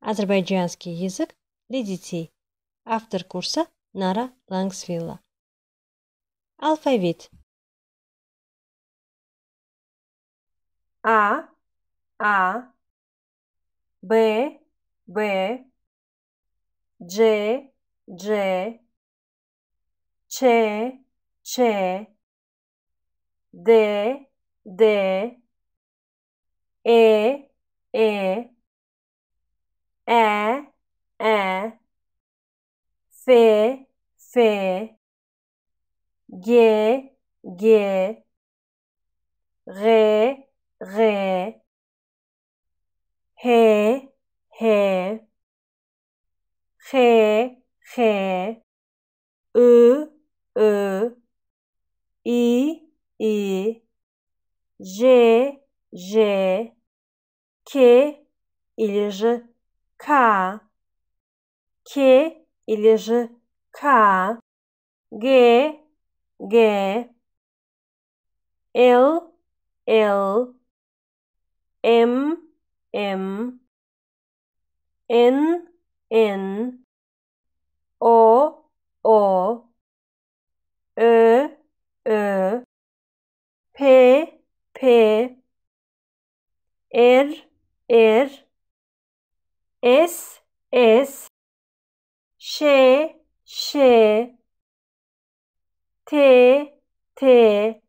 Азербайджанский язык для детей. Автор курса Нара Лангсвилла. Алфавит. А, А, Б, Б, Дж, Дж, Ч, Ч, Д, Д, Э, Э, Eh eh fe fais. Gué, gué. Ré, ré. Ré, ré. Ré, ré. E, e. I, i. G, g. K il, je. K, K или же K, G, G, L, L, M, M, N, N, O, O, Ö, Ö, P, P, R, R, es es she she te